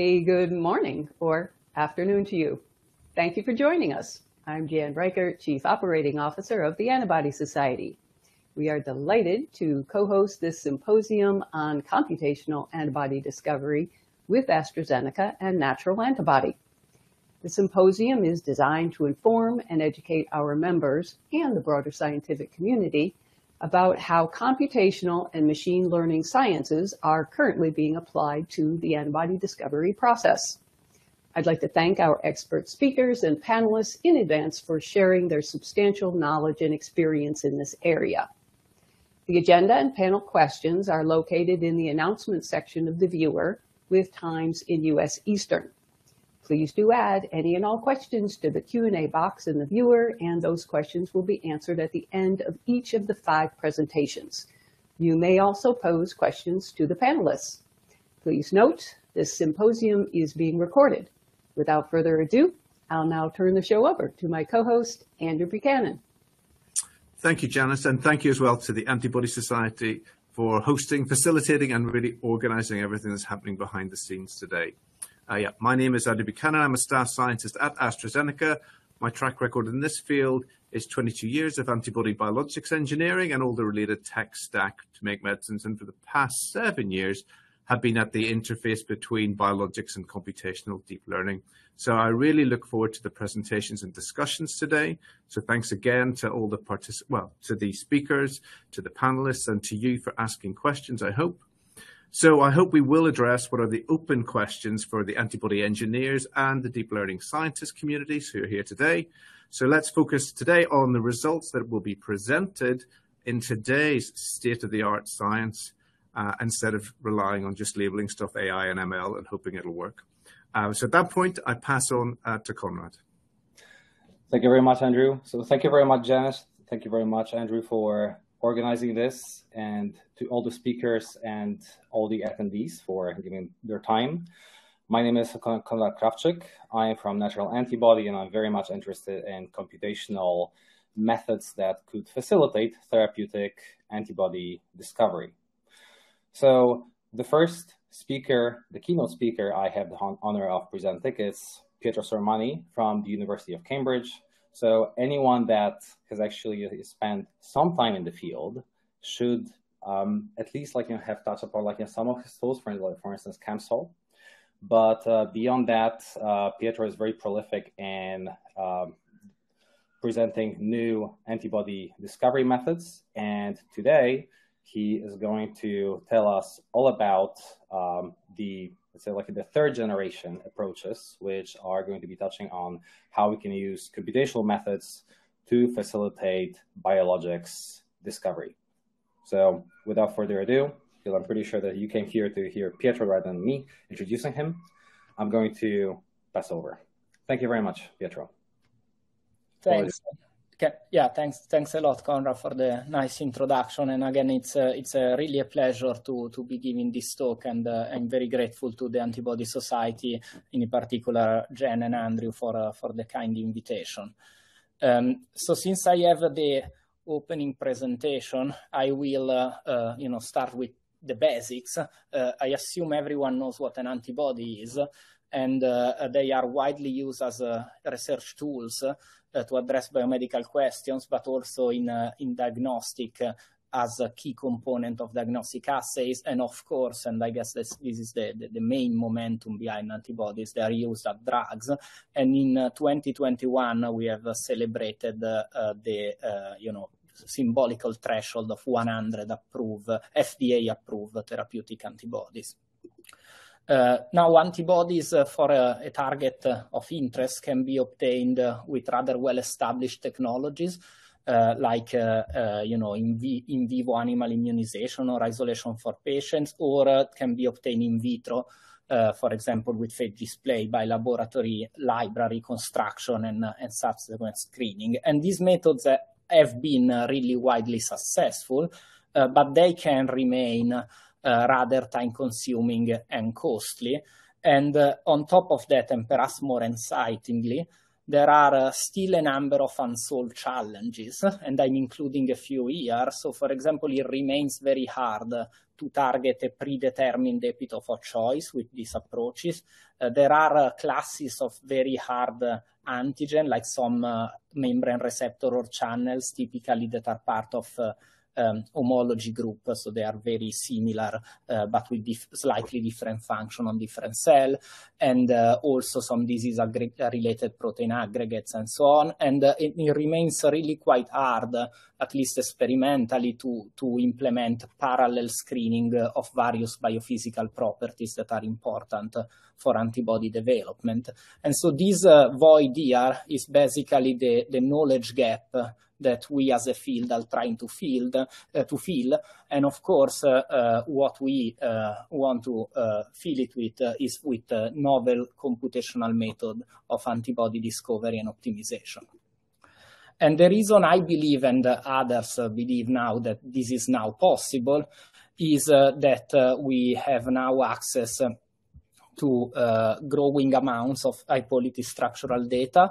A good morning or afternoon to you. Thank you for joining us. I'm Jan Riker, Chief Operating Officer of the Antibody Society. We are delighted to co-host this symposium on computational antibody discovery with AstraZeneca and natural antibody. The symposium is designed to inform and educate our members and the broader scientific community about how computational and machine learning sciences are currently being applied to the antibody discovery process. I'd like to thank our expert speakers and panelists in advance for sharing their substantial knowledge and experience in this area. The agenda and panel questions are located in the announcement section of the viewer with times in US Eastern. Please do add any and all questions to the Q&A box in the viewer, and those questions will be answered at the end of each of the five presentations. You may also pose questions to the panelists. Please note, this symposium is being recorded. Without further ado, I'll now turn the show over to my co-host, Andrew Buchanan. Thank you, Janice, and thank you as well to the Antibody Society for hosting, facilitating, and really organizing everything that's happening behind the scenes today. Uh, yeah, my name is Andy Buchanan. I'm a staff scientist at AstraZeneca. My track record in this field is 22 years of antibody biologics engineering and all the related tech stack to make medicines. And for the past seven years, have been at the interface between biologics and computational deep learning. So I really look forward to the presentations and discussions today. So thanks again to all the participants, well, to the speakers, to the panelists, and to you for asking questions, I hope. So I hope we will address what are the open questions for the antibody engineers and the deep learning scientists communities who are here today. So let's focus today on the results that will be presented in today's state-of-the-art science uh, instead of relying on just labeling stuff AI and ML and hoping it'll work. Uh, so at that point, I pass on uh, to Conrad. Thank you very much, Andrew. So thank you very much, Janice. Thank you very much, Andrew, for organizing this and to all the speakers and all the attendees for giving their time. My name is Konrad Krawczyk. I am from Natural Antibody and I'm very much interested in computational methods that could facilitate therapeutic antibody discovery. So the first speaker, the keynote speaker I have the honor of presenting is Pietro Sormani from the University of Cambridge. So anyone that has actually spent some time in the field should um, at least like you know, have touched upon like you know, some of his tools, for, like, for instance, CAMSOL. But uh, beyond that, uh, Pietro is very prolific in um, presenting new antibody discovery methods. And today, he is going to tell us all about um, the let's say like the third generation approaches, which are going to be touching on how we can use computational methods to facilitate biologics discovery. So without further ado, because I'm pretty sure that you came here to hear Pietro rather than me introducing him, I'm going to pass over. Thank you very much, Pietro. Thanks. Okay. Yeah, thanks. Thanks a lot, Conrad, for the nice introduction. And again, it's a, uh, it's a uh, really a pleasure to to be giving this talk, and uh, I'm very grateful to the Antibody Society, in particular Jen and Andrew, for uh, for the kind invitation. Um, so since I have the opening presentation, I will uh, uh you know start with the basics. I assume everyone knows what an antibody is, and they are widely used as research tools to address biomedical questions, but also in, uh, in diagnostic uh, as a key component of diagnostic assays. And of course, and I guess this, this is the, the, the, main momentum behind antibodies, they are used as drugs. And in uh, 2021, we have celebrated uh, the, uh, you know, symbolical threshold of 100 approved, FDA approved therapeutic antibodies. Uh, now, antibodies uh, for uh, a target of interest can be obtained with rather well-established technologies, like, you know, in, vi in vivo animal immunization or isolation for patients, or can be obtained in vitro, for example, with phage display by laboratory library construction and, and subsequent screening. And these methods have been really widely successful, but they can remain uh, rather time-consuming and costly. And uh, on top of that, and perhaps more excitingly, there are uh, still a number of unsolved challenges, and I'm including a few here. So, for example, it remains very hard to target a predetermined epitope of choice with these approaches. Uh, there are uh, classes of very hard uh, antigen, like some membrane receptor or channels, typically that are part of um, homology group, so they are very similar uh, but with dif slightly different function on different cell, and uh, also some disease related protein aggregates and so on. And uh, it, it remains really quite hard, at least experimentally, to to implement parallel screening of various biophysical properties that are important for antibody development. And so this uh, void here is basically the, the knowledge gap that we as a field are trying to field uh, to fill. And of course, uh, uh, what we uh, want to fill it with is with novel computational method of antibody discovery and optimization. And the reason I believe and others believe now that this is now possible is that we have now access to uh, growing amounts of high quality structural data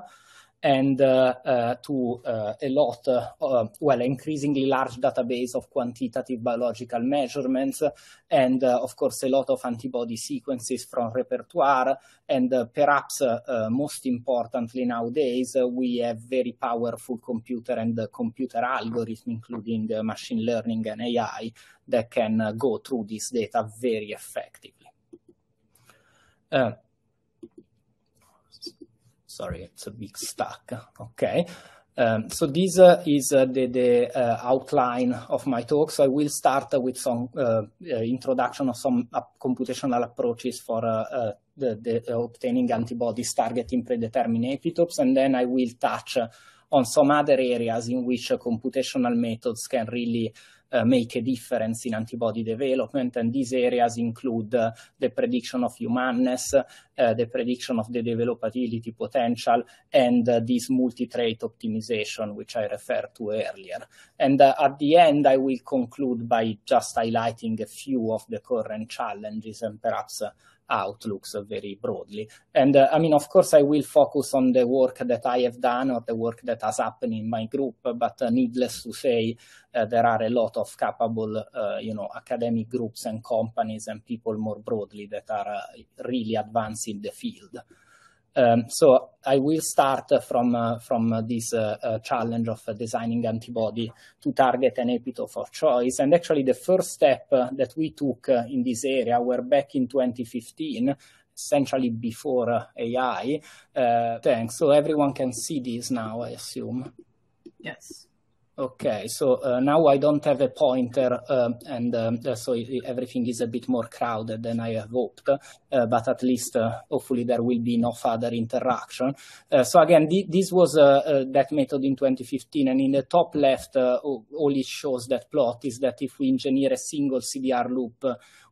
and uh, uh, to uh, a lot, um, well, increasingly large database of quantitative biological measurements, and of course, a lot of antibody sequences from repertoire. And perhaps most importantly nowadays, we have very powerful computer and computer algorithm, including machine learning and AI, that can go through this data very effectively. Sorry, it's a big stack. Okay. Um, so this uh, is uh, the, the uh, outline of my talk. So I will start with some uh, uh, introduction of some computational approaches for uh, the, the obtaining antibodies targeting predetermined epitopes, and then I will touch on some other areas in which computational methods can really Eh, make a difference in antibody development. And these areas include eh, the prediction of humanness, eh, the prediction of the developability potential, and this multi-trait optimization, which I referred to earlier. And at the end, I will conclude by just highlighting a few of the current challenges and perhaps outlooks very broadly. And uh, I mean, of course, I will focus on the work that I have done or the work that has happened in my group. But uh, needless to say, uh, there are a lot of capable, uh, you know, academic groups and companies and people more broadly that are uh, really advancing the field. Um, so I will start from uh, from this uh, uh, challenge of designing antibody to target an epitope of choice. And actually, the first step uh, that we took uh, in this area were back in 2015. Essentially before uh, AI. thanks. So everyone can see this now, I assume. Yes. Okay, so uh, now I don't have a pointer, uh, and um, uh, so everything is a bit more crowded than I have hoped, uh, but at least uh, hopefully there will be no further interaction. Uh, so again, th this was that method in 2015, and in the top left, oh, all it shows that plot is that if we engineer a single CDR loop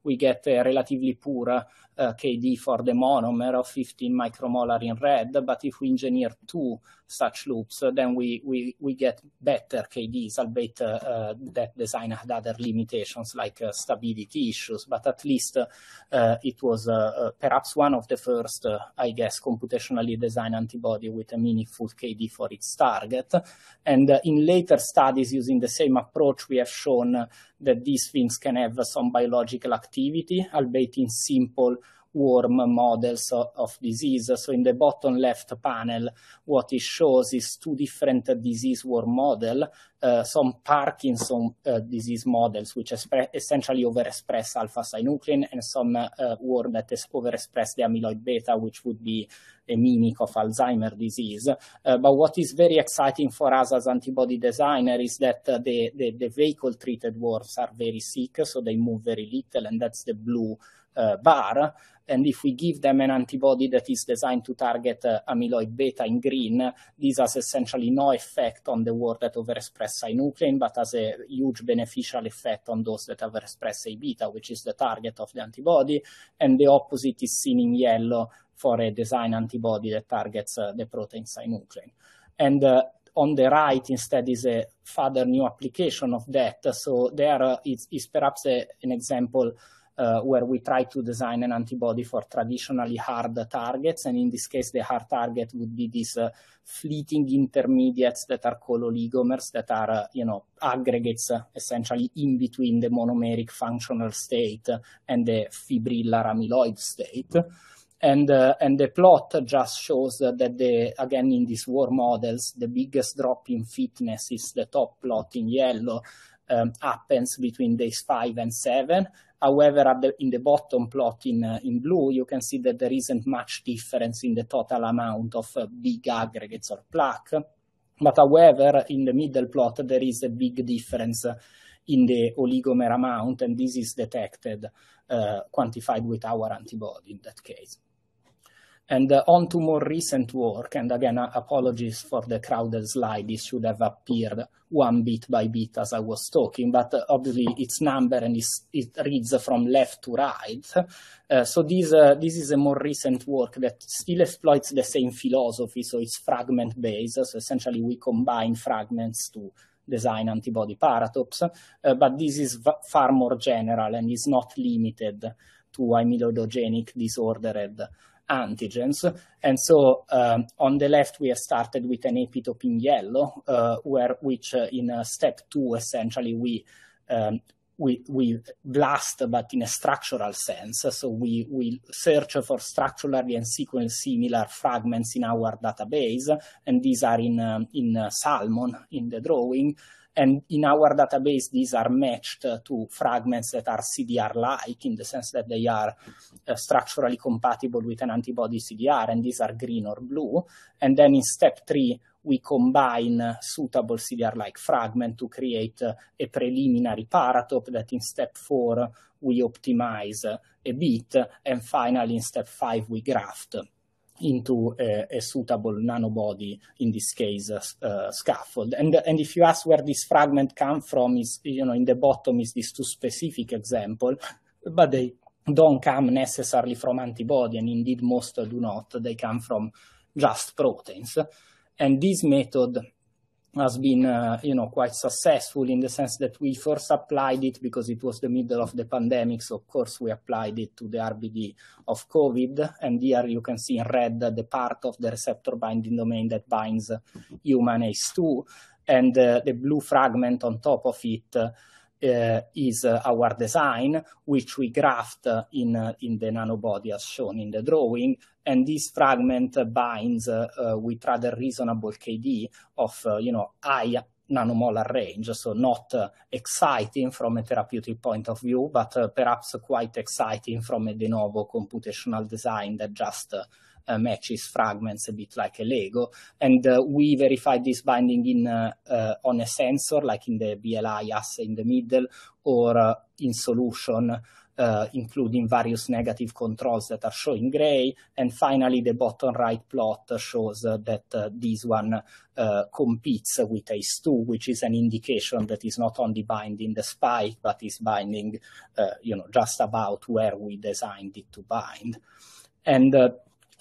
we get a eh, relatively poor eh, KD for the monomer of 15 micromolar in red. But if we engineer two such loops, then we, we, we get better KDs, albeit eh, that design had other limitations like stability issues. But at least it was perhaps one of the first, I guess, computationally designed antibody with a meaningful KD for its target. And in later studies using the same approach, we have shown that these things can have some biological activity activity, albeit in simple worm models of, disease. So in the bottom left panel, what it shows is two different disease worm model, uh, some Parkinson uh, disease models, which essentially overexpress alpha-synuclein, and some uh, worm that overexpress the amyloid beta, which would be a mimic of Alzheimer's disease. Uh, but what is very exciting for us as antibody designer is that uh, the, the, the vehicle-treated worms are very sick, so they move very little, and that's the blue uh, bar. And if we give them an antibody that is designed to target uh, amyloid beta in green, this has essentially no effect on the world that overexpress synuclein, but has a huge beneficial effect on those that overexpress A beta, which is the target of the antibody. And the opposite is seen in yellow for a design antibody that targets uh, the protein synuclein. And on the right instead is a further new application of that. So there uh, is perhaps a, an example uh, where we try to design an antibody for traditionally hard targets. And in this case, the hard target would be these uh, fleeting intermediates that are called oligomers that are, uh, you know, aggregates essentially in between the monomeric functional state and the fibrillar amyloid state. And, uh, and the plot just shows that the again in these war models the biggest drop in fitness is the top plot in yellow um, happens between days five and seven However, the, in the bottom plot in, uh, in blue, you can see that there isn't much difference in the total amount of uh, big aggregates or plaque. But however, in the middle plot, there is a big difference uh, in the oligomer amount, and this is detected, uh, quantified with our antibody in that case. And uh, on to more recent work, and again, uh, apologies for the crowded slide. This should have appeared one bit by bit as I was talking, but uh, obviously it's number and it's, it reads from left to right. Uh, so this, uh, this is a more recent work that still exploits the same philosophy. So it's fragment based. So essentially we combine fragments to design antibody paratopes, uh, but this is far more general and is not limited to amyloidogenic disordered antigens. And so um, on the left, we have started with an epitope in yellow, uh, where which uh, in uh, step two, essentially, we um, we, we blast, but in a structural sense. So we, we search for structurally and sequence similar fragments in our database, and these are in, um, in uh, salmon in the drawing. And in our database, these are matched to fragments that are CDR-like in the sense that they are uh, structurally compatible with an antibody CDR, and these are green or blue. And then in step three, we combine uh, suitable CDR-like fragment to create a preliminary paratope that in step four, we optimize a bit. And finally, in step five, we graft into a, a, suitable nanobody, in this case, a, scaffold. And, and if you ask where this fragment come from, is you know in the bottom is this two specific example, but they don't come necessarily from antibody, and indeed most do not. They come from just proteins. And this method has been, uh, you know, quite successful in the sense that we first applied it because it was the middle of the pandemic. So of course we applied it to the RBD of COVID. And here you can see in red the part of the receptor binding domain that binds human ACE2 and uh, the blue fragment on top of it uh, Eh, is our design, which we graft in, in the nanobody as shown in the drawing. And this fragment binds eh, with rather reasonable KD of, eh, you know, high nanomolar range, so not uh, exciting from a therapeutic point of view, but uh, perhaps quite exciting from a de novo computational design that just uh, uh, matches fragments a bit like a Lego. And uh, we verified this binding in uh, on a sensor, like in the BLI assay in the middle, or in solution. Uh, including various negative controls that are showing gray. And finally, the bottom right plot shows uh, that uh, this one competes with ACE2, which is an indication that is not only binding the spike, but is binding, you know, just about where we designed it to bind. And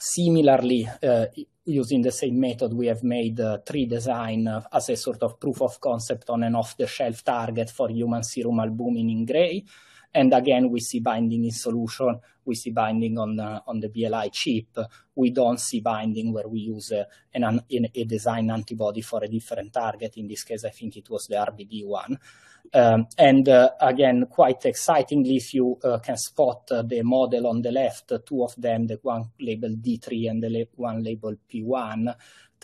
Similarly, uh, using the same method, we have made uh, tree design uh, as a sort of proof of concept on an off-the-shelf target for human serum albumin in gray. And again, we see binding in solution. We see binding on the, uh, on the BLI chip. We don't see binding where we use uh, an, an, a design antibody for a different target. In this case, I think it was the RBD one. Um, and uh, again, quite excitingly, if you uh, can spot uh, the model on the left, two of them, the one labeled D3 and the la one labeled P1,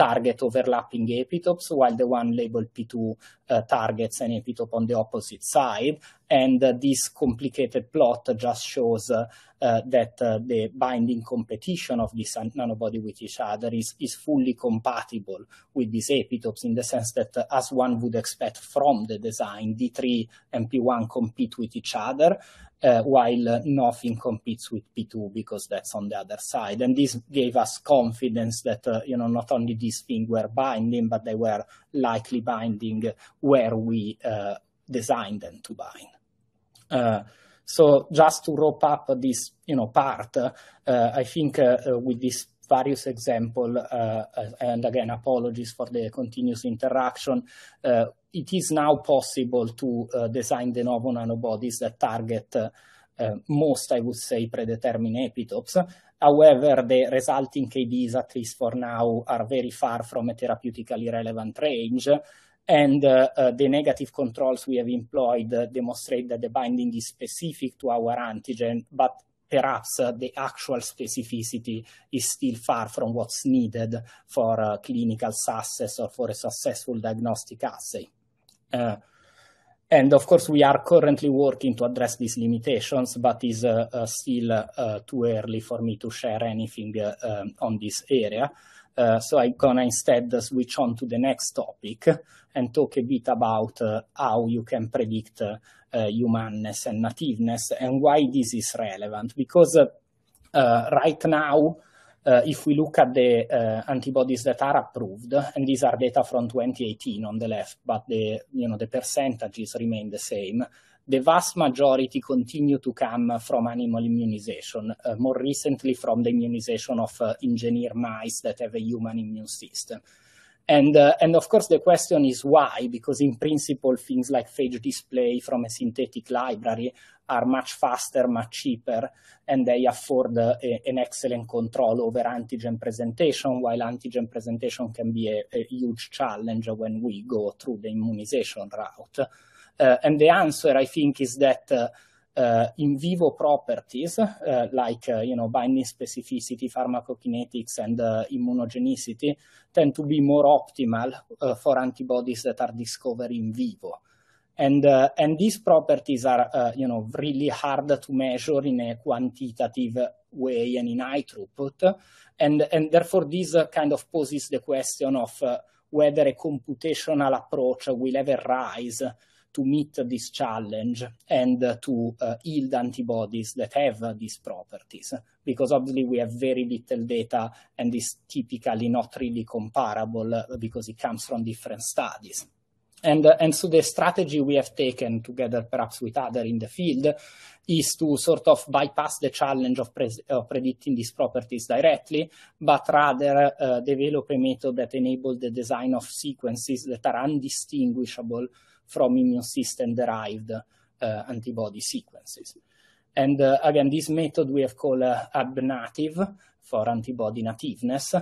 target overlapping epitopes, while the one labeled P2 uh, targets an epitope on the opposite side. And uh, this complicated plot just shows uh, uh that uh, the binding competition of this nanobody with each other is, is fully compatible with these epitopes in the sense that, uh, as one would expect from the design, D3 and P1 compete with each other uh, while nothing competes with P2 because that's on the other side. And this gave us confidence that, uh, you know, not only these things were binding, but they were likely binding where we uh, designed them to bind. Uh, so just to wrap up this, you know, part, uh, I think uh, with this various example, uh, and again, apologies for the continuous interaction, it is now possible to uh, design de novo nanobodies that target uh, most, I would say, predetermined epitopes. However, the resulting KDs, at least for now, are very far from a therapeutically relevant range. And uh, uh, the negative controls we have employed uh, demonstrate that the binding is specific to our antigen, but perhaps uh, the actual specificity is still far from what's needed for uh, clinical success or for a successful diagnostic assay. Uh, and of course, we are currently working to address these limitations, but is uh, uh, still too early for me to share anything um, on this area. so I'm gonna instead switch on to the next topic and talk a bit about how you can predict humanness and nativeness and why this is relevant. Because right now, uh, if we look at the uh, antibodies that are approved, and these are data from 2018 on the left, but the, you know, the percentages remain the same, the vast majority continue to come from animal immunization, uh, more recently from the immunization of uh, engineer mice that have a human immune system. And, uh, and of course, the question is why, because in principle, things like phage display from a synthetic library are much faster, much cheaper, and they afford uh, a, an excellent control over antigen presentation, while antigen presentation can be a, a huge challenge when we go through the immunization route. Uh, and the answer, I think, is that uh, uh, in vivo properties uh, like uh, you know binding specificity, pharmacokinetics, and immunogenicity tend to be more optimal for antibodies that are discovered in vivo. And, uh, and these properties are uh, you know really hard to measure in a quantitative way and in high throughput, and and therefore this uh, kind of poses the question of whether a computational approach will ever rise to meet this challenge and to uh, yield antibodies that have these properties. Because obviously we have very little data and is typically not really comparable uh, because it comes from different studies. And, uh, and so the strategy we have taken together perhaps with other in the field is to sort of bypass the challenge of, pre- of predicting these properties directly, but rather uh, develop a method that enables the design of sequences that are undistinguishable from immune system derived uh, antibody sequences. And uh, again, this method we have called uh, AbNative for antibody nativeness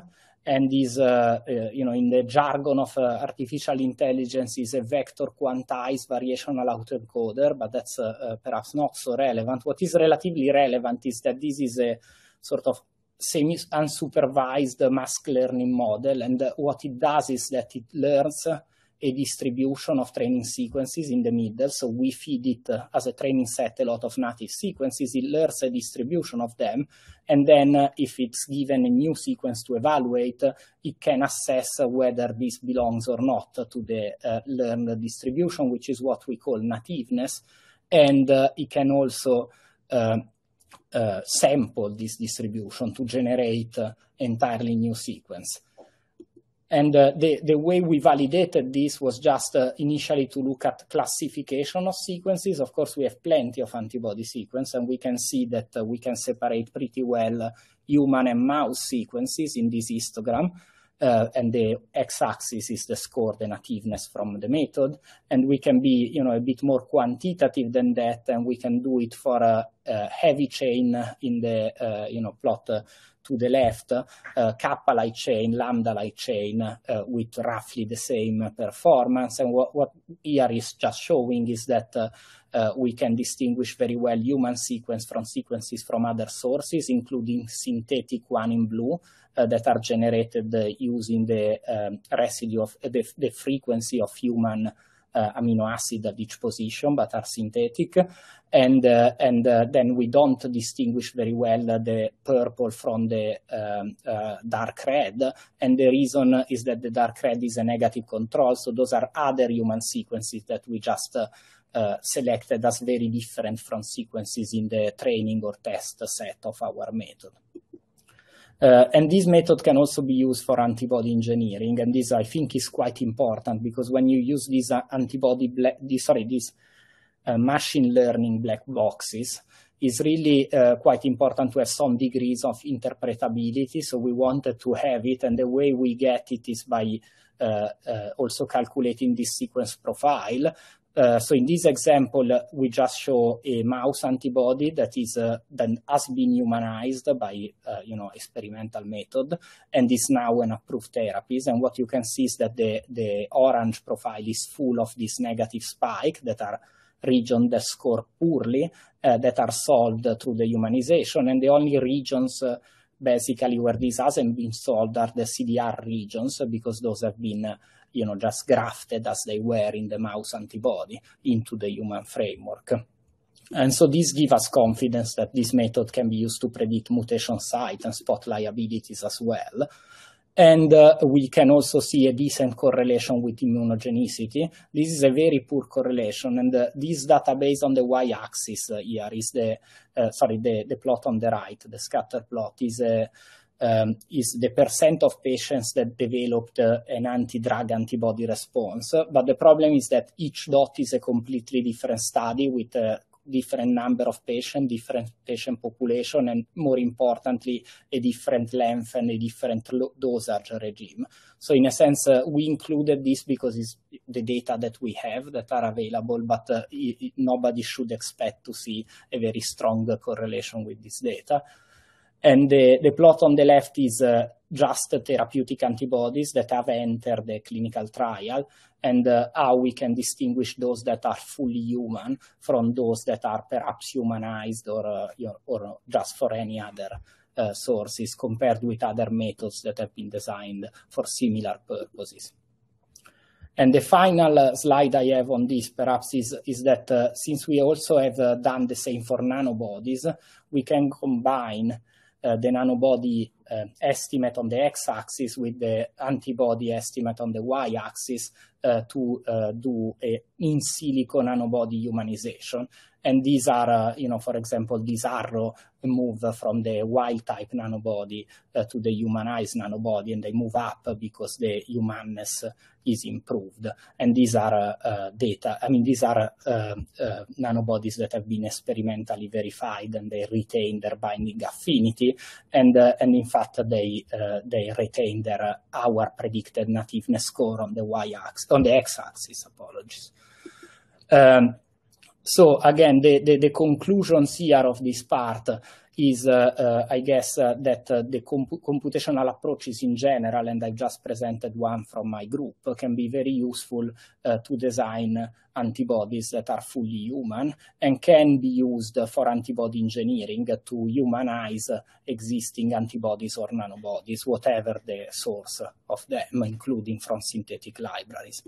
and is, uh, uh, you know, in the jargon of uh, artificial intelligence, is a vector quantized variational autoencoder, but that's perhaps not so relevant. What is relatively relevant is that this is a sort of semi-unsupervised mask learning model, and what it does is that it learns a distribution of training sequences in the middle. So we feed it uh, as a training set a lot of native sequences. It learns a distribution of them. And then uh, if it's given a new sequence to evaluate, uh, it can assess uh, whether this belongs or not to the uh, learned distribution, which is what we call nativeness. And uh, it can also um, sample this distribution to generate entirely new sequence. And uh, the, the way we validated this was just uh, initially to look at classification of sequences. Of course, we have plenty of antibody sequence, and we can see that uh, we can separate pretty well human and mouse sequences in this histogram. Uh, and the x-axis is the score, the nativeness from the method. And we can be, you know, a bit more quantitative than that, and we can do it for a, a heavy chain in the, uh, you know, plot uh, to the left, uh, kappa light chain, lambda light chain uh, with roughly the same performance. And what, what is just showing is that uh, uh, we can distinguish very well human sequence from sequences from other sources, including synthetic one in blue uh, that are generated uh, using the um, residue of the, the frequency of human amino acid at each position, but are synthetic. And, uh, and uh, then we don't distinguish very well the purple from the um, uh, dark red. And the reason is that the dark red is a negative control. So those are other human sequences that we just uh, selected as very different from sequences in the training or test set of our method. Uh, and this method can also be used for antibody engineering. And this, I think, is quite important because when you use these uh, antibody, these, sorry, these uh, machine learning black boxes, is really uh, quite important to have some degrees of interpretability. So we wanted to have it. And the way we get it is by uh, uh, also calculating this sequence profile, uh, so in this example, uh, we just show a mouse antibody that is uh, that has been humanized by uh, you know experimental method and is now an approved therapy. And what you can see is that the the orange profile is full of these negative spike that are regions that score poorly uh, that are solved through the humanization, and the only regions. basically where this hasn't been solved are the CDR regions because those have been you know, just grafted as they were in the mouse antibody into the human framework. And so this gives us confidence that this method can be used to predict mutation site and spot liabilities as well. And uh, we can also see a decent correlation with immunogenicity. This is a very poor correlation. And uh, this database on the y-axis uh, here is the, uh, sorry, the, the plot on the right, the scatter plot is a, um, is the percent of patients that developed uh, an anti-drug antibody response. But the problem is that each dot is a completely different study with a uh, different number of patients, different patient population, and more importantly, a different length and a different lo- dosage regime. So, in a sense, uh, we included this because it's the data that we have that are available, but uh, it, nobody should expect to see a very strong correlation with this data. And the, the plot on the left is uh, just therapeutic antibodies that have entered the clinical trial and uh, how we can distinguish those that are fully human from those that are perhaps humanized or, uh, or just for any other uh, sources compared with other methods that have been designed for similar purposes. And the final uh, slide I have on this perhaps is, is that uh, since we also have uh, done the same for nanobodies, we can combine eh, The Nanobody uh, estimate on the x-axis with the antibody estimate on the y-axis uh, to uh, do a in silico nanobody humanization. And these are, uh, you know, for example, this arrow move from the wild type nanobody uh, to the humanized nanobody, and they move up because the humanness is improved. And these are uh, data, I mean, these are nanobodies that have been experimentally verified and they retain their binding affinity. And, and in fact, fact they uh, they retain their uh, our predicted nativeness score on the y axis on the x axis. Apologies. Um, so again, the, the, the, conclusions here of this part is, uh, uh, I guess, uh, that the comp computational approaches in general, and I've just presented one from my group, can be very useful to design antibodies that are fully human and can be used for antibody engineering to humanize existing antibodies or nanobodies, whatever the source of them, including from synthetic libraries.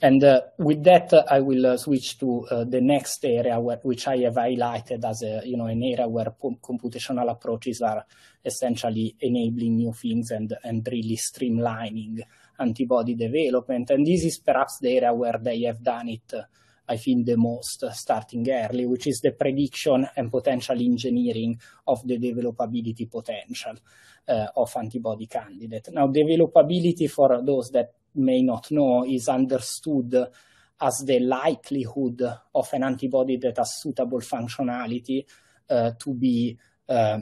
And uh, with that, uh, I will uh, switch to uh, the next area, where, which I have highlighted as a, you know, an area where computational approaches are essentially enabling new things and, and really streamlining antibody development. And this is perhaps the area where they have done it, uh, I think, the most uh, starting early, which is the prediction and potential engineering of the developability potential of antibody candidate. Now, developability, for those that may not know is understood as the likelihood of an antibody that has suitable functionality uh, to be uh,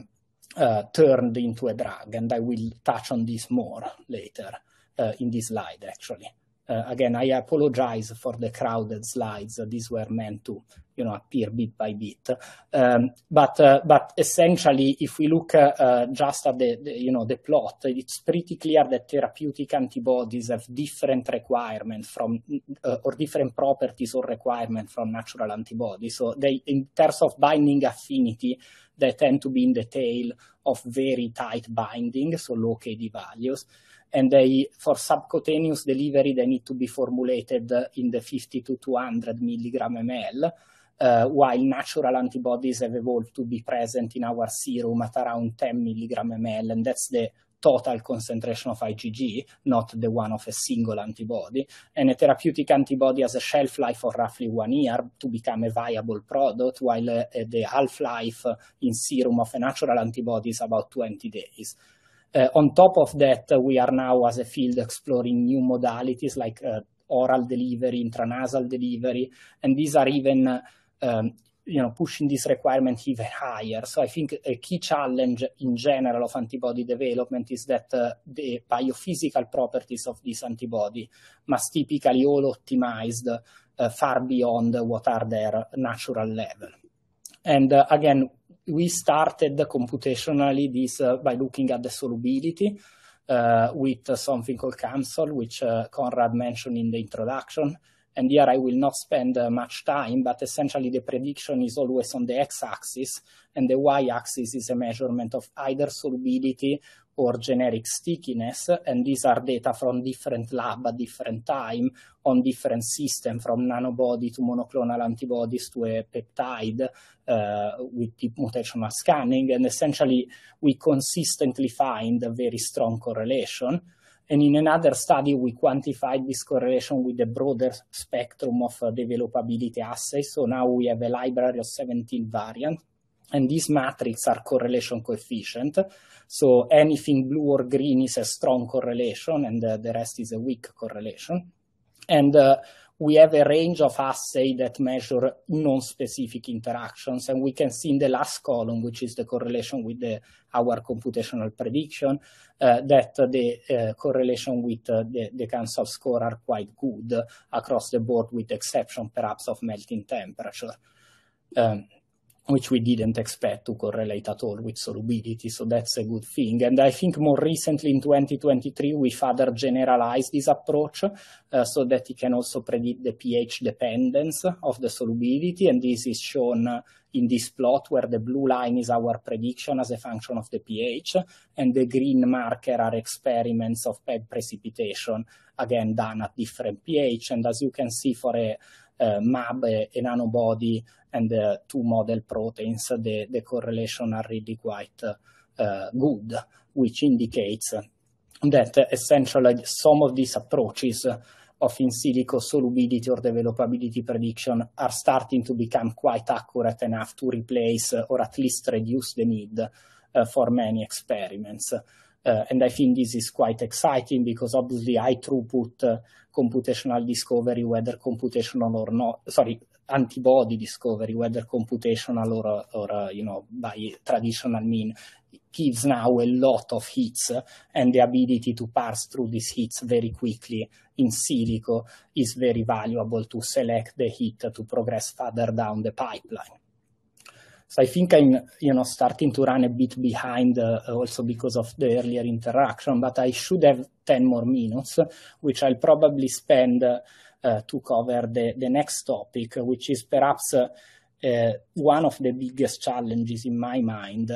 uh, turned into a drug. And I will touch on this more later uh, in this slide, actually. Uh, again, I apologize for the crowded slides. These were meant to, you know, appear bit by bit. Um, but uh, but essentially, if we look uh, uh, just at the, the, you know the plot, it's pretty clear that therapeutic antibodies have different requirements from uh, or different properties or requirements from natural antibodies. So they, in terms of binding affinity, they tend to be in the tail of very tight binding, so low KD values and they, for subcutaneous delivery, they need to be formulated in the 50 to 200 milligram ml, uh, while natural antibodies have evolved to be present in our serum at around 10 milligram ml, and that's the total concentration of IgG, not the one of a single antibody. And a therapeutic antibody has a shelf life of roughly one year to become a viable product, while uh, the half life in serum of a natural antibody is about 20 days. Uh, on top of that, uh, we are now, as a field, exploring new modalities like uh, oral delivery, intranasal delivery, and these are even, um, you know, pushing this requirement even higher. So I think a key challenge in general of antibody development is that the biophysical properties of this antibody must typically all optimized far beyond what are their natural level. And again, we started computationally this uh, by looking at the solubility uh, with something called CAMSOL, which uh, Conrad mentioned in the introduction. And here I will not spend uh, much time, but essentially the prediction is always on the x-axis, and the y-axis is a measurement of either solubility or generic stickiness, and these are data from different lab at different time on different system, from nanobody to monoclonal antibodies to a peptide uh, with deep mutational scanning, and essentially we consistently find a very strong correlation. And in another study, we quantified this correlation with a broader spectrum of uh, developability assays. So now we have a library of 17 variants and these matrices are correlation coefficient. So anything blue or green is a strong correlation, and uh, the rest is a weak correlation. And uh, we have a range of assay that measure non-specific interactions, and we can see in the last column, which is the correlation with the, our computational prediction, uh, that the uh, correlation with uh, the, the kinds of score are quite good across the board, with exception perhaps of melting temperature. Um, which we didn't expect to correlate at all with solubility. So that's a good thing. And I think more recently in 2023, we further generalized this approach uh, so that it can also predict the pH dependence of the solubility. And this is shown uh, in this plot where the blue line is our prediction as a function of the pH and the green marker are experiments of precipitation, again done at different pH. And as you can see for a uh, MAB, a, a nanobody and the two model proteins, the, the correlation are really quite uh, good, which indicates that essentially some of these approaches of in silico solubility or developability prediction are starting to become quite accurate enough to replace or at least reduce the need uh, for many experiments. Uh, and I think this is quite exciting because obviously high throughput uh, computational discovery, whether computational or not, sorry, antibody discovery, whether computational or, or uh, you know, by traditional mean, gives now a lot of hits and the ability to parse through these hits very quickly in silico is very valuable to select the hit to progress further down the pipeline. So I think I'm, you know, starting to run a bit behind uh, also because of the earlier interaction, but I should have 10 more minutes, which I'll probably spend uh, uh, to cover the, the next topic, which is perhaps uh, one of the biggest challenges in my mind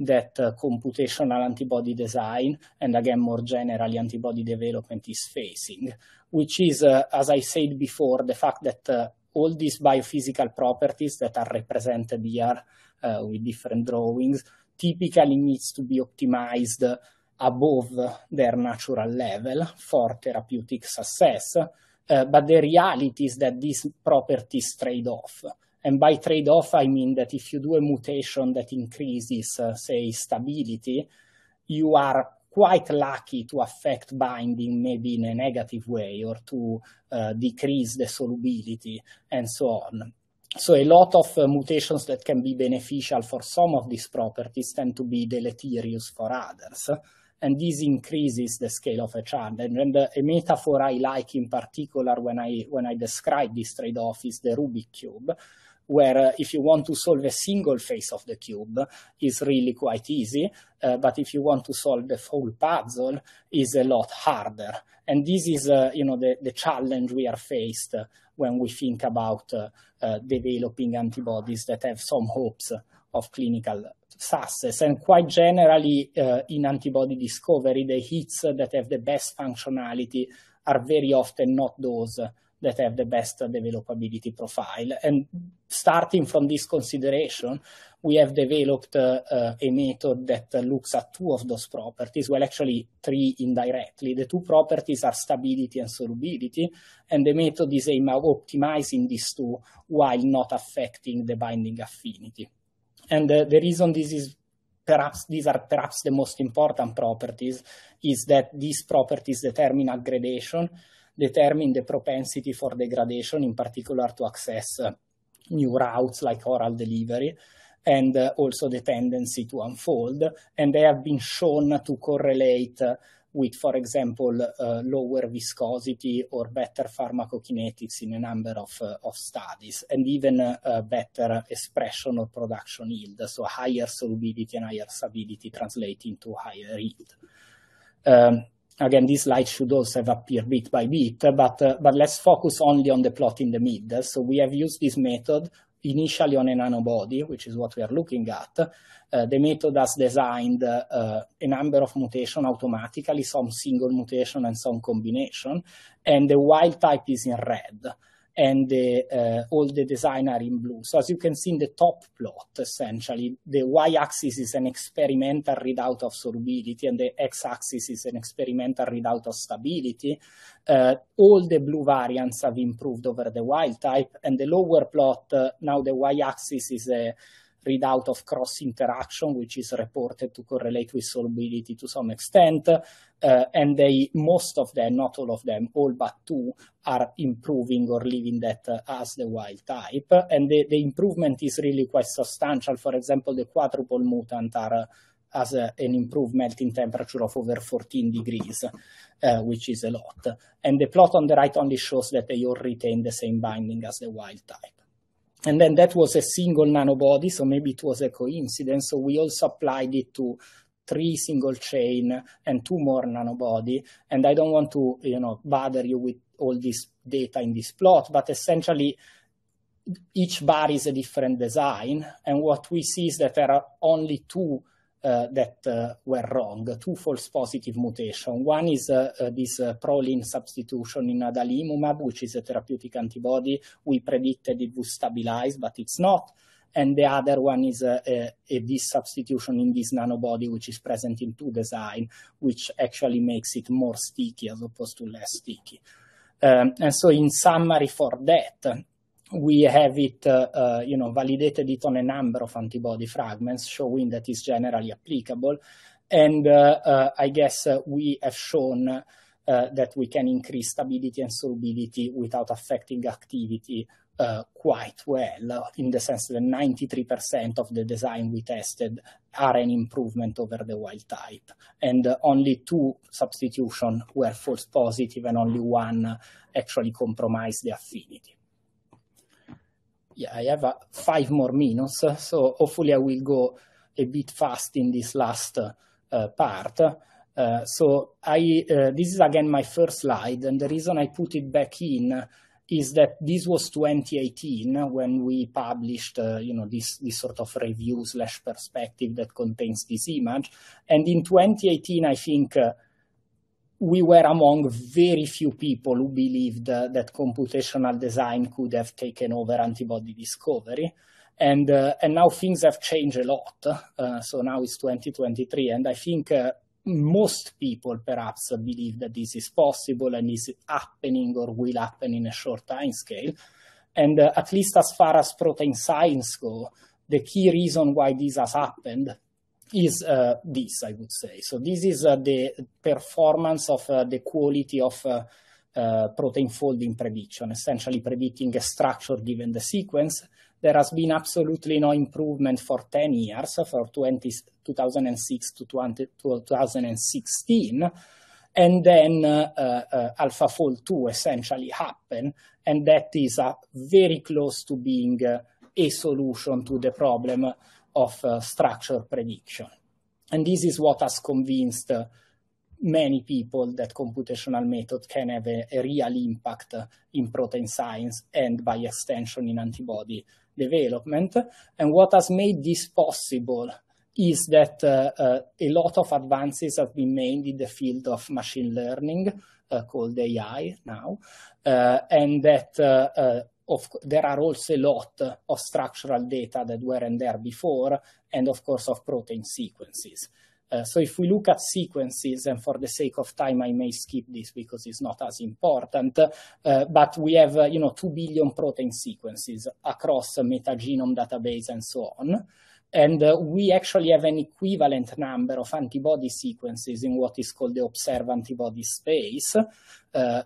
that uh, computational antibody design and again more generally antibody development is facing, which is, as I said before, the fact that all these biophysical properties that are represented here uh, with different drawings typically needs to be optimized above their natural level for therapeutic success. Uh, but the reality is that these properties trade off. And by trade off, I mean that if you do a mutation that increases, uh, say, stability, you are quite lucky to affect binding maybe in a negative way or to uh, decrease the solubility and so on. So a lot of uh, mutations that can be beneficial for some of these properties tend to be deleterious for others and this increases the scale of a trend. And, and a metaphor I like in particular when I when I describe this trade-off is the Rubik cube, where uh, if you want to solve a single face of the cube, is really quite easy, uh, but if you want to solve the whole puzzle, is a lot harder. And this is, uh, you know, the, the challenge we are faced uh, when we think about uh, uh, developing antibodies that have some hopes of clinical Success and quite generally uh, in antibody discovery, the hits that have the best functionality are very often not those that have the best developability profile. And starting from this consideration, we have developed uh, a method that looks at two of those properties, well, actually three indirectly. The two properties are stability and solubility, and the method is aimed at optimizing these two while not affecting the binding affinity. And uh, the reason this is perhaps these are perhaps the most important properties is that these properties determine aggregation, determine the propensity for degradation, in particular to access uh, new routes like oral delivery, and uh, also the tendency to unfold. And they have been shown to correlate with, for example, uh, lower viscosity or better pharmacokinetics in a number of, uh, of studies, and even uh, better expression or production yield, so higher solubility and higher stability translating to higher yield. Um, again, this slide should also have appeared bit by bit, but, uh, but let's focus only on the plot in the middle. So we have used this method initially on a nanobody, which is what we are looking at, uh, the method has designed uh, a number of mutation automatically, some single mutation and some combination, and the wild type is in red and the, uh, all the design are in blue. So as you can see in the top plot, essentially, the y-axis is an experimental readout of solubility and the x-axis is an experimental readout of stability. Uh, all the blue variants have improved over the wild type and the lower plot, uh, now the y-axis is a readout of cross interaction, which is reported to correlate with solubility to some extent. Uh, and they, most of them, not all of them, all but two, are improving or leaving that uh, as the wild type. And the, the, improvement is really quite substantial. For example, the quadruple mutant are uh, as a, uh, an improved melting temperature of over 14 degrees, uh, which is a lot. And the plot on the right only shows that they all retain the same binding as the wild type. And then that was a single nanobody, so maybe it was a coincidence. So we also applied it to three single chain and two more nanobody. And I don't want to, you know, bother you with all this data in this plot, but essentially each bar is a different design. And what we see is that there are only two uh, that uh, were wrong, two false positive mutation. One is uh, uh this uh, proline substitution in adalimumab, which is a therapeutic antibody. We predicted it would stabilize, but it's not. And the other one is uh, this substitution in this nanobody, which is present in two design, which actually makes it more sticky as opposed to less sticky. Um, and so in summary for that, we have it, uh, uh, you know, validated it on a number of antibody fragments, showing that it's generally applicable. And uh, I guess we have shown that we can increase stability and solubility without affecting activity uh, quite well in the sense that 93% of the design we tested are an improvement over the wild type and uh, only two substitution were false positive and only one actually compromised the affinity yeah, I have uh, five more minutes, so hopefully I will go a bit fast in this last uh, part. Uh, so I, uh, this is again my first slide, and the reason I put it back in is that this was 2018 when we published, uh, you know, this, this sort of review slash perspective that contains this image. And in 2018, I think uh, we were among very few people who believed uh, that computational design could have taken over antibody discovery. And, uh, and now things have changed a lot. Uh, so now it's 2023, and I think uh, most people perhaps believe that this is possible and is happening or will happen in a short time scale. And uh, at least as far as protein science go, the key reason why this has happened is uh, this, I would say. So this is uh, the performance of uh, the quality of uh, uh, protein folding prediction, essentially predicting a structure given the sequence. There has been absolutely no improvement for 10 years, for 20, 2006 to 20, 2016. And then uh, AlphaFold 2 essentially happened, and that is very close to being a solution to the problem of uh, structure prediction. And this is what has convinced many people that computational method can have a, a real impact in protein science and by extension in antibody development. And what has made this possible is that uh, uh, a lot of advances have been made in the field of machine learning uh, called AI now, uh, and that uh, of, there are also a lot of structural data that weren't there before, and of course of protein sequences. Uh, so if we look at sequences, and for the sake of time, I may skip this because it's not as important, uh, but we have, uh, you know, 2 billion protein sequences across metagenome database and so on. And uh, we actually have an equivalent number of antibody sequences in what is called the observed antibody space. Uh,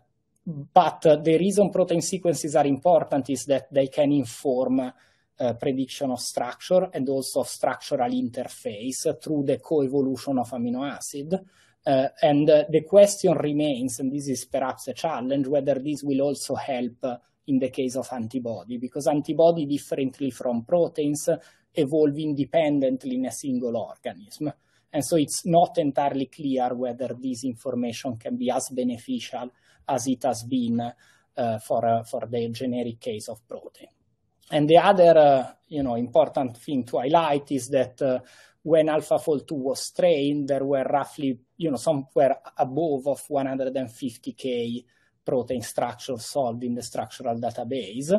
but uh, the reason protein sequences are important is that they can inform uh, prediction of structure and also of structural interface through the co-evolution of amino acid. Uh, and uh, the question remains, and this is perhaps a challenge, whether this will also help in the case of antibody, because antibody, differently from proteins, evolve independently in a single organism. And so it's not entirely clear whether this information can be as beneficial as it has been uh, for, uh, for the generic case of protein. And the other, uh, you know, important thing to highlight is that when AlphaFold2 was trained, there were roughly, you know, somewhere above of 150K protein structures solved in the structural database.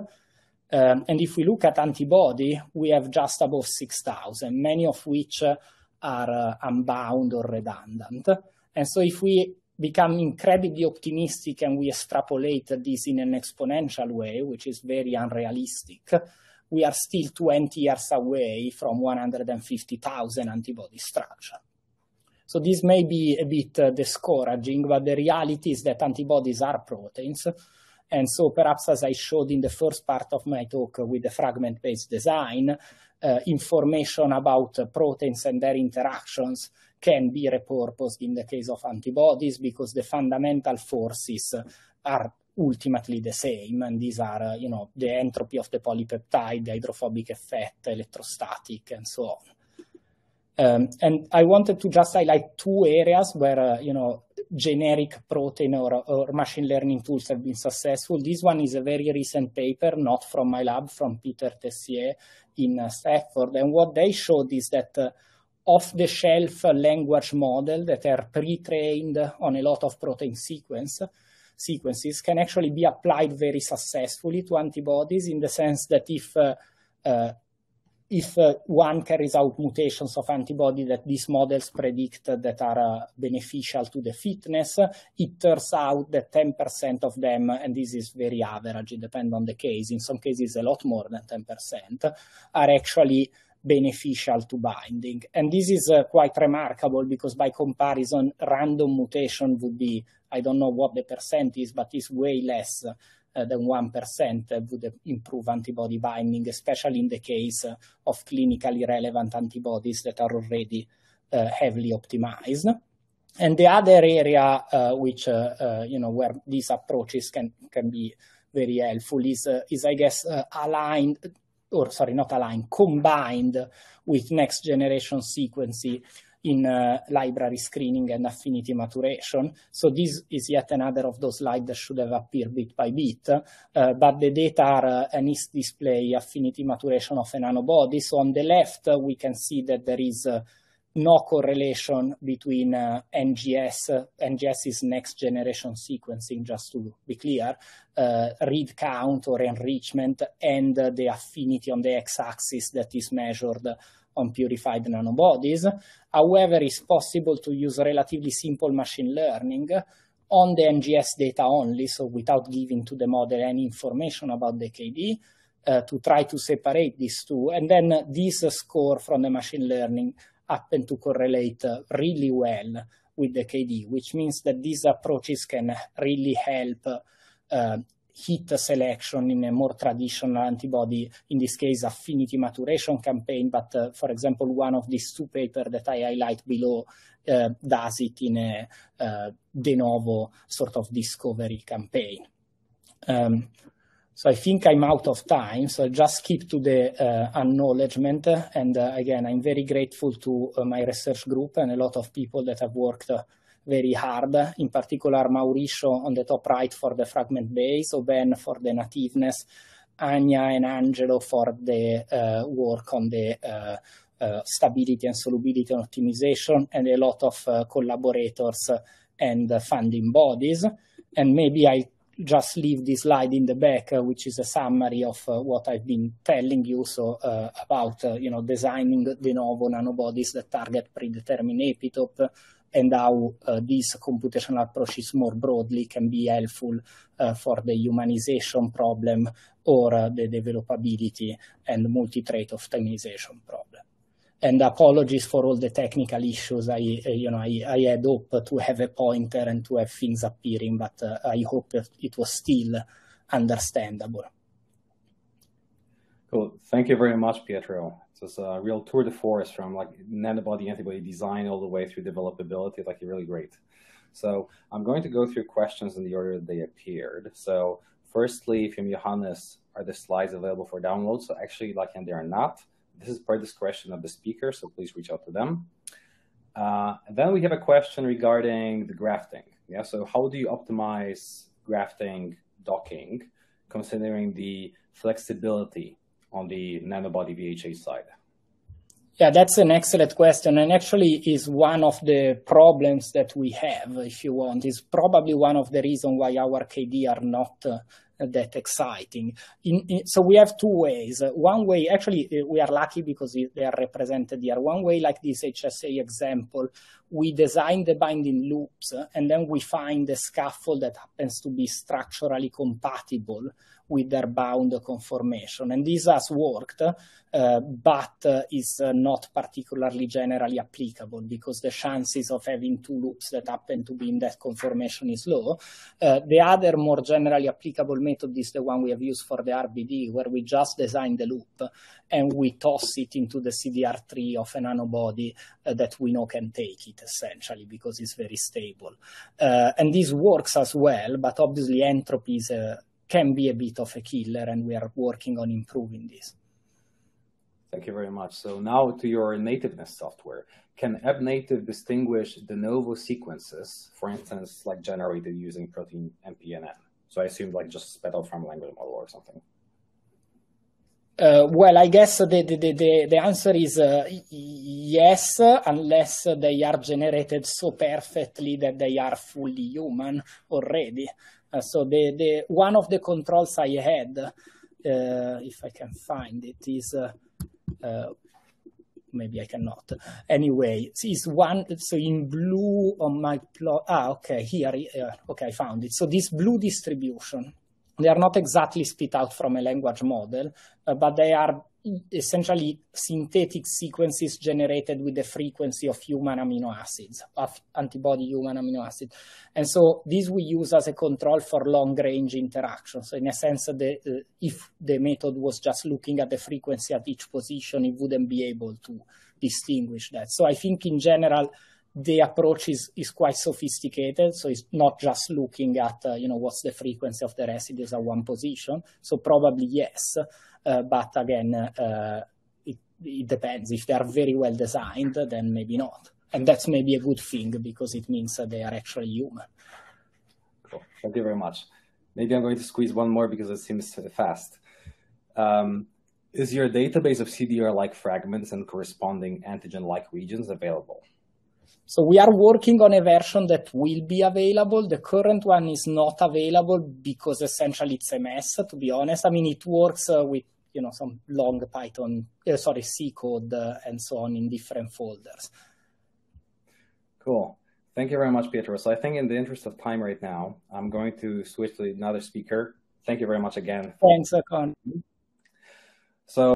Um, and if we look at antibody, we have just above 6,000, many of which are uh, unbound or redundant. And so if we become incredibly optimistic and we extrapolate this in an exponential way, which is very unrealistic, we are still 20 years away from 150,000 antibody structure. So this may be a bit uh, discouraging, but the reality is that antibodies are proteins. And so perhaps as I showed in the first part of my talk with the fragment-based design, uh, information about uh, proteins and their interactions can be repurposed in the case of antibodies because the fundamental forces are ultimately the same and these are uh, you know the entropy of the polypeptide the hydrophobic effect electrostatic and so on um, and i wanted to just highlight two areas where uh, you know generic protein or, or, machine learning tools have been successful this one is a very recent paper not from my lab from peter tessier in uh, stanford and what they showed is that uh, off-the-shelf language model that are pre-trained on a lot of protein sequence sequences can actually be applied very successfully to antibodies in the sense that if uh, uh, if uh, one carries out mutations of antibody that these models predict that are uh, beneficial to the fitness, it turns out that 10% of them, and this is very average, it depends on the case, in some cases a lot more than 10%, are actually beneficial to binding. And this is uh, quite remarkable because by comparison, random mutation would be, I don't know what the percent is, but is way less uh, than 1% would improve antibody binding, especially in the case of clinically relevant antibodies that are already uh, heavily optimized. And the other area uh, which, uh, you know, where these approaches can, can be very helpful is, uh, is I guess, uh, aligned or sorry, not aligned, combined with next generation sequencing in uh, library screening and affinity maturation. So this is yet another of those slides that should have appeared bit by bit, uh, but the data are uh, an display affinity maturation of a nanobody. So on the left, uh, we can see that there is uh, no correlation between uh, NGS. NGS is next generation sequencing, just to be clear, uh, read count or enrichment, and uh, the affinity on the x axis that is measured on purified nanobodies. However, it's possible to use relatively simple machine learning on the NGS data only, so without giving to the model any information about the KD. Uh, to try to separate these two, and then this score from the machine learning happen to correlate really well with the KD, which means that these approaches can really help uh, hit selection in a more traditional antibody, in this case, affinity maturation campaign. But uh, for example, one of these two papers that I highlight below uh, does it in a uh, de novo sort of discovery campaign. Um, so I think I'm out of time, so I'll just skip to the uh, acknowledgement. And uh, again, I'm very grateful to uh, my research group and a lot of people that have worked uh, very hard, in particular Mauricio on the top right for the fragment base, Oben for the nativeness, Anya and Angelo for the uh, work on the uh, stability and solubility and optimization, and a lot of collaborators and funding bodies. And maybe I just leave this slide in the back, uh, which is a summary of uh, what I've been telling you. So uh, about uh, you know designing de novo nanobodies that target predetermined epitope, and how uh, this computational approaches more broadly can be helpful uh, for the humanization problem or the developability and multi-trait optimization problem and apologies for all the technical issues. I, eh, you know, I, I had hope to have a pointer and to have things appearing, but uh, I hope it was still understandable. Cool. Thank you very much, Pietro. This is a real tour de force from like nanobody antibody design all the way through developability. Like, really great. So I'm going to go through questions in the order they appeared. So firstly, from Johannes, are the slides available for download? So actually, like, and they are not this is per discretion of the speaker, so please reach out to them. Uh, and then we have a question regarding the grafting. Yeah, so how do you optimize grafting docking considering the flexibility on the nanobody VHA side? Yeah, that's an excellent question, and actually is one of the problems that we have, if you want. Is probably one of the reasons why our KD are not uh, that exciting. In, in, so we have two ways. One way, actually, eh, we are lucky because they are represented here. One way, like this HSA example, we design the binding loops and then we find the scaffold that happens to be structurally compatible with their bound conformation. And this has worked, uh, but uh, is uh, not particularly generally applicable because the chances of having two loops that happen to be in that conformation is low. Uh, the other more generally applicable method is the one we have used for the RBD, where we just design the loop and we toss it into the CDR3 of a nanobody uh, that we know can take it essentially because it's very stable. Uh, and this works as well, but obviously entropy is a can be a bit of a killer, and we are working on improving this. Thank you very much. So now to your nativeness software. Can AppNative distinguish de novo sequences, for instance, like generated using protein MPNN? So I assume like just sped out from language model or something. Uh, well, I guess the, the, the, the answer is uh, yes, unless they are generated so perfectly that they are fully human already. Uh, so the, the one of the controls I had, uh, if I can find it, is uh, uh maybe I cannot. Anyway, it's one. So in blue on my plot. Ah, okay, here. Uh, okay, I found it. So this blue distribution, they are not exactly spit out from a language model, but they are essentially synthetic sequences generated with the frequency of human amino acids, of antibody human amino acid. And so these we use as a control for long range interactions. So in a sense, the, uh, if the method was just looking at the frequency at each position, it wouldn't be able to distinguish that. So I think in general, the approach is is quite sophisticated so it's not just looking at uh, you know what's the frequency of the residues at one position so probably yes uh, but again uh, it, it depends if they are very well designed then maybe not and that's maybe a good thing because it means they are actually human cool thank you very much maybe i'm going to squeeze one more because it seems fast um, is your database of cdr like fragments and corresponding antigen like regions available so we are working on a version that will be available. The current one is not available because essentially it's a mess, to be honest. I mean, it works uh, with you know some long Python, uh, sorry, C code uh, and so on in different folders. Cool. Thank you very much, Pietro. So I think in the interest of time right now, I'm going to switch to another speaker. Thank you very much again. Thanks, Akon. So